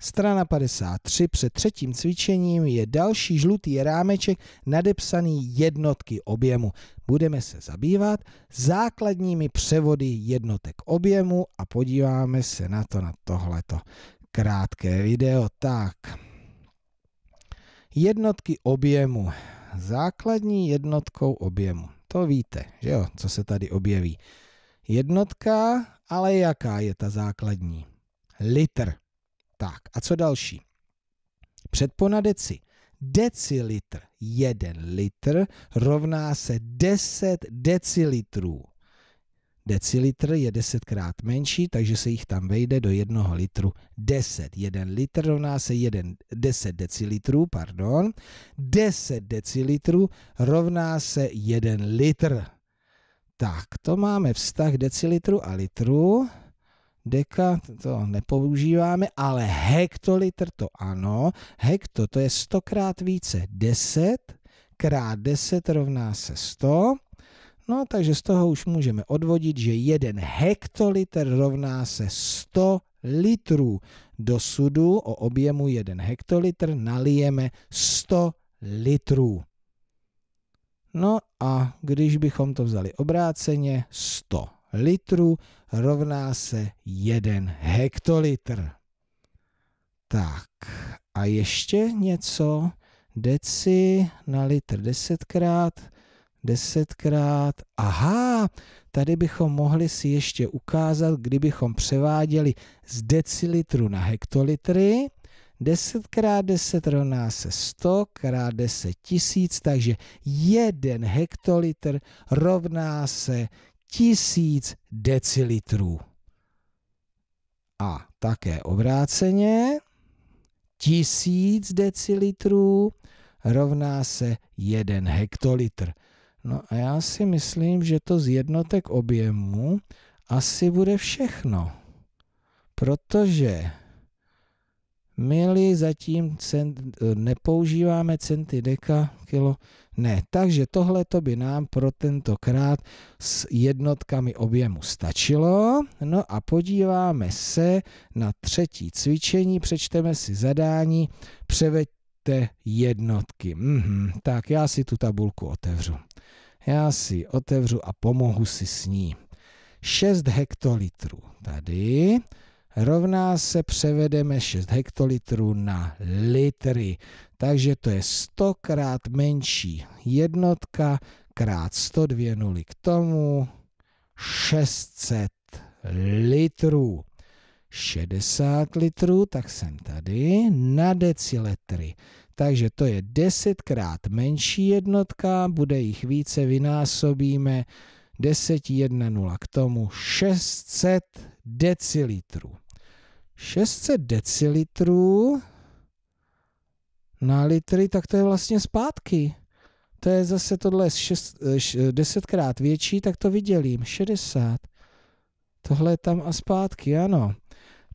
Strana 53 před třetím cvičením je další žlutý rámeček nadepsaný jednotky objemu. Budeme se zabývat základními převody jednotek objemu a podíváme se na to na tohleto krátké video. Tak, jednotky objemu. Základní jednotkou objemu. To víte, že jo, co se tady objeví. Jednotka, ale jaká je ta základní? Litr. Tak a co další? Předpona deci. Decilitr, Jeden litr rovná se 10 decilitrů. Decilitr je desetkrát menší, takže se jich tam vejde do jednoho litru 10. Jeden litr rovná se 10 decilitrů, pardon. 10 decilitrů rovná se 1 litr. Tak, to máme vztah decilitru a litru deka to nepoužíváme, ale hektolitr to ano. Hekto to je 100 krát více, 10 krát 10 rovná se 100. No, takže z toho už můžeme odvodit, že 1 hektolitr rovná se 100 litrů. Do sudu o objemu 1 hektolitr nalijeme 100 litrů. No a když bychom to vzali obráceně, 100 litrů rovná se 1 hektolitr. Tak a ještě něco. Deci na litr desetkrát, desetkrát. Aha, tady bychom mohli si ještě ukázat, kdybychom převáděli z decilitru na hektolitry. 10 krát 10 rovná se 100 krát 10 tisíc, takže 1 hektolitr rovná se tisíc decilitrů. A také obráceně tisíc decilitrů rovná se jeden hektolitr. No a já si myslím, že to z jednotek objemu asi bude všechno. Protože Mili zatím cent, nepoužíváme centy deka, kilo, ne. Takže tohle to by nám pro tentokrát s jednotkami objemu stačilo. No a podíváme se na třetí cvičení, přečteme si zadání, převeďte jednotky. -hmm. tak já si tu tabulku otevřu. Já si otevřu a pomohu si s ní. 6 hektolitrů tady, rovná se převedeme 6 hektolitrů na litry. Takže to je 100 krát menší jednotka krát 102 nuly k tomu 600 litrů. 60 litrů, tak jsem tady, na deciletry. Takže to je 10 krát menší jednotka, bude jich více, vynásobíme 10 1 0 k tomu 600 decilitrů. 600 decilitrů na litry, tak to je vlastně zpátky. To je zase tohle 10 krát větší, tak to vydělím. 60. Tohle je tam a zpátky, ano.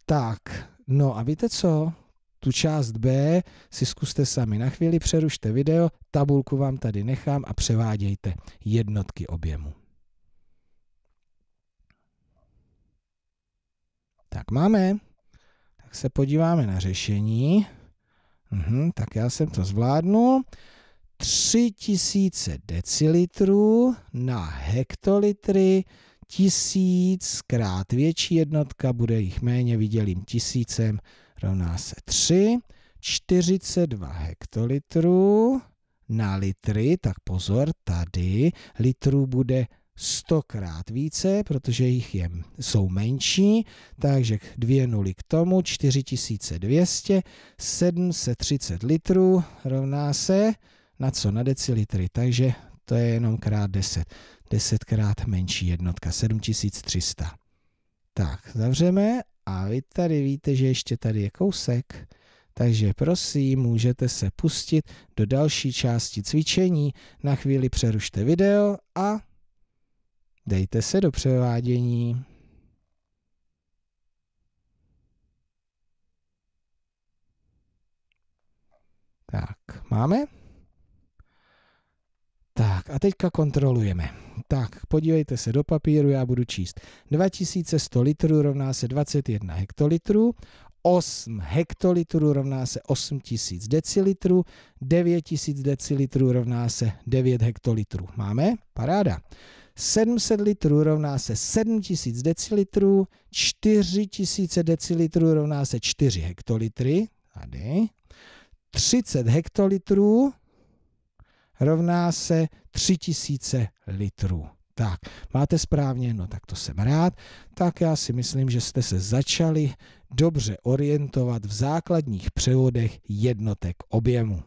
Tak, no a víte co? Tu část B si zkuste sami na chvíli, přerušte video, tabulku vám tady nechám a převádějte jednotky objemu. Tak máme. Tak se podíváme na řešení. Uhum, tak já jsem to zvládnu. 3000 decilitrů na hektolitry, krát větší jednotka, bude jich méně, vydělím tisícem, rovná se 3. 42 hektolitrů na litry, tak pozor, tady litrů bude stokrát více, protože jich je, jsou menší, takže dvě nuly k tomu, 4200, 730 litrů rovná se na co? Na decilitry, takže to je jenom krát 10. 10 krát menší jednotka, 7300. Tak, zavřeme a vy tady víte, že ještě tady je kousek, takže prosím, můžete se pustit do další části cvičení. Na chvíli přerušte video a Dejte se do převádění. Tak, máme? Tak a teďka kontrolujeme. Tak, podívejte se do papíru, já budu číst. 2100 litrů rovná se 21 hektolitrů, 8 hektolitrů rovná se 8000 decilitrů, 9000 decilitrů rovná se 9 hektolitrů. Máme? Paráda. 700 litrů rovná se 7000 decilitrů, 4000 decilitrů rovná se 4 hektolitry, tady, 30 hektolitrů rovná se 3000 litrů. Tak, máte správně, no tak to jsem rád. Tak já si myslím, že jste se začali dobře orientovat v základních převodech jednotek objemu.